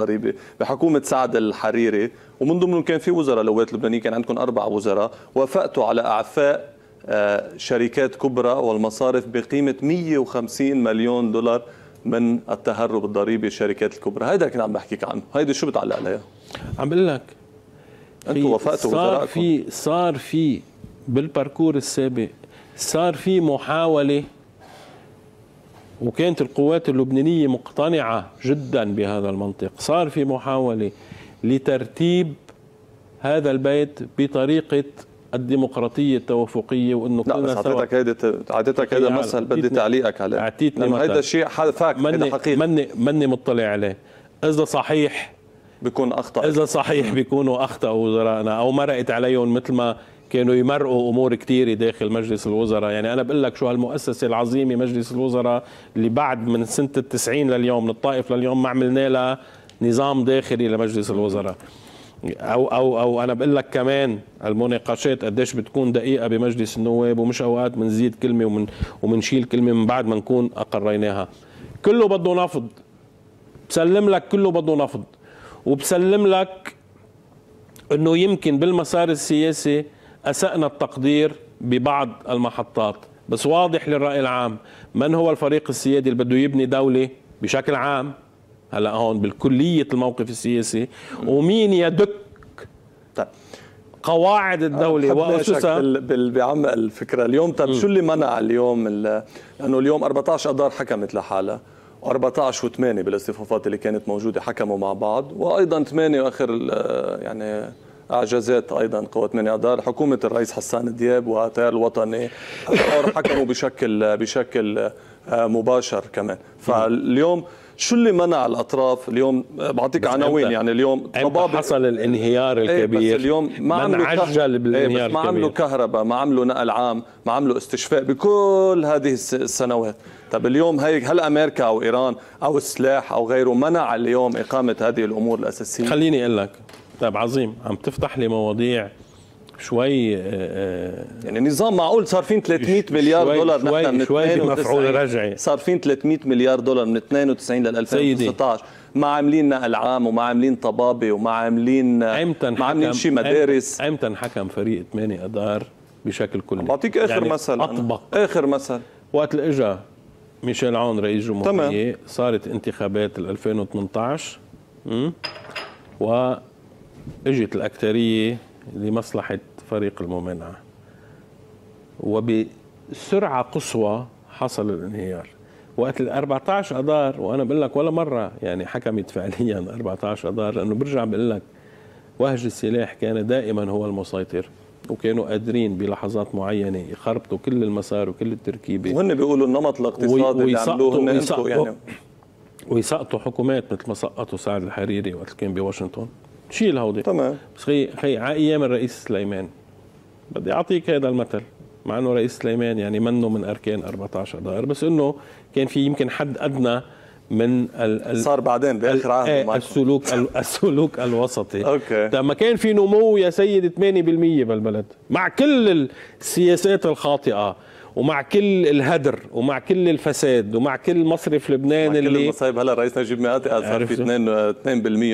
الضريبه بحكومه سعد الحريري ومن ضمنهم كان في وزراء للولايات لبنانية كان عندكم اربع وزراء وافقتوا على اعفاء آه، شركات كبرى والمصارف بقيمه 150 مليون دولار من التهرب الضريبي الشركات الكبرى هيدا كنت عم بحكيك عنه هيدي شو بتعلق عليها عم بقول لك انتم وافقتوا صار في صار في بالباركور السابق صار في محاوله وكانت القوات اللبنانية مقتنعة جدا بهذا المنطق صار في محاولة لترتيب هذا البيت بطريقة الديمقراطية التوافقية وانه لا بس اعطيتك هيدا اعطيتك هيدا مثل بدي تعليقك عليه اعطيتني هيدا الشيء فاكت هيدا حقيقي مني مني مطلع عليه اذا صحيح بيكون اخطا اذا صحيح بيكونوا اخطا وزرائنا او مرقت عليهم مثل ما كانوا يمرقوا امور كثيره داخل مجلس الوزراء يعني انا بقول لك شو هالمؤسسه العظيمه مجلس الوزراء اللي بعد من سنه ال90 لليوم من الطائف لليوم ما عملنا لها نظام داخلي لمجلس الوزراء او او او انا بقول لك كمان المناقشات قديش بتكون دقيقه بمجلس النواب ومش اوقات بنزيد كلمه ومن ومنشيل كلمه من بعد ما نكون اقريناها كله بده نفض بسلم لك كله بده نفض وبسلم لك انه يمكن بالمسار السياسي اسأنا التقدير ببعض المحطات بس واضح للرأي العام من هو الفريق السيادي اللي بده يبني دولة بشكل عام هلا هون بالكلية الموقف السياسي ومين يدك طيب. قواعد الدولة وأسسها بال... بعمق الفكرة اليوم طب م. شو اللي منع اليوم لأنه اليوم 14 أدار حكمت لحالها و14 و8 بالاصطفافات اللي كانت موجوده حكموا مع بعض وايضا 8 واخر يعني اعجازات ايضا قوى 8 اعضاء حكومه الرئيس حسان دياب وتيار الوطني حكموا بشكل بشكل مباشر كمان فاليوم شو اللي منع الاطراف اليوم بعطيك عناوين يعني اليوم طبابة حصل الانهيار الكبير ايه بس اليوم ما عملوا عجل إيه، بالانهيار ايه ما عملوا كهرباء ما عملوا نقل عام ما عملوا استشفاء بكل هذه السنوات طب اليوم هي هل امريكا او ايران او السلاح او غيره منع اليوم اقامه هذه الامور الاساسيه خليني اقول لك طيب عظيم عم تفتح لي مواضيع شوي آه، آه، يعني نظام معقول صارفين 300 مليار شوي دولار شوي نحن من شوي مفعول رجعي صارفين 300 مليار دولار من 92 لل 2019 ما عاملين عام وما عاملين طبابه وما عاملين ما عاملين شيء مدارس امتى انحكم فريق 8 اذار بشكل كلي بعطيك اخر يعني مثل اطبق اخر مثل وقت اللي اجى ميشيل عون رئيس جمهوريه صارت انتخابات 2018 امم و اجت الاكثريه لمصلحة فريق الممانعة وبسرعة قصوى حصل الانهيار وقت ال 14 اذار وانا بقول لك ولا مره يعني حكمت فعليا 14 اذار لانه برجع بقول لك وهج السلاح كان دائما هو المسيطر وكانوا قادرين بلحظات معينه يخربطوا كل المسار وكل التركيبه وهن بيقولوا النمط الاقتصادي اللي عملوه هن ويسقطوا يعني ويسقطوا حكومات مثل ما سقطوا سعد الحريري وقت كان بواشنطن شيل هودي تمام بس خي خي على ايام الرئيس سليمان بدي اعطيك هذا المثل مع انه رئيس سليمان يعني منه من اركان 14 اذار بس انه كان في يمكن حد ادنى من ال ال صار بعدين باخر عهد ايه السلوك ال السلوك الوسطي اوكي لما طيب، كان في نمو يا سيدي 8% بالبلد مع كل السياسات الخاطئه ومع كل الهدر ومع كل الفساد ومع كل مصرف لبنان مع اللي كل المصايب هلا رئيس نجيب مئات صار في 2 2%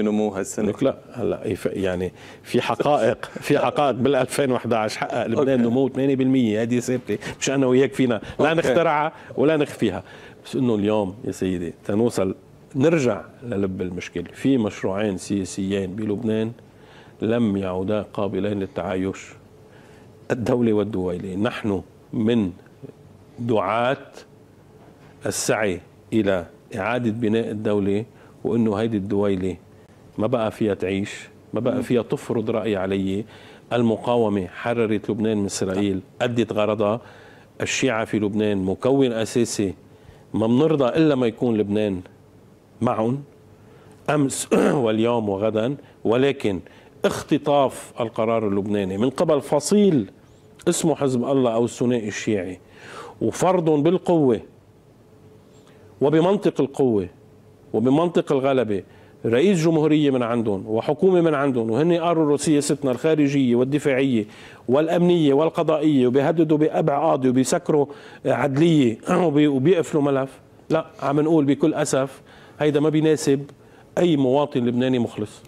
نمو هالسنه لك لا هلا يعني في حقائق في حقائق بال 2011 حقق لبنان نمو 8% هذه ثابته مش انا وياك فينا لا نخترعها ولا نخفيها بس انه اليوم يا سيدي تنوصل نرجع للب المشكله في مشروعين سياسيين بلبنان لم يعودا قابلين للتعايش الدولة والدويلة نحن من دعاة السعي إلى إعادة بناء الدولة وإنه هيدي الدويلة ما بقى فيها تعيش ما بقى فيها تفرض رأي علي المقاومة حررت لبنان من إسرائيل أدت غرضها الشيعة في لبنان مكون أساسي ما بنرضى إلا ما يكون لبنان معهم أمس واليوم وغدا ولكن اختطاف القرار اللبناني من قبل فصيل اسمه حزب الله أو الثنائي الشيعي وفرض بالقوة وبمنطق القوة وبمنطق الغلبة رئيس جمهورية من عندهم وحكومة من عندهم وهن قرروا سياستنا الخارجية والدفاعية والأمنية والقضائية وبيهددوا بأبع قاضي وبيسكروا عدلية وبيقفلوا ملف لا عم نقول بكل أسف هيدا ما بيناسب أي مواطن لبناني مخلص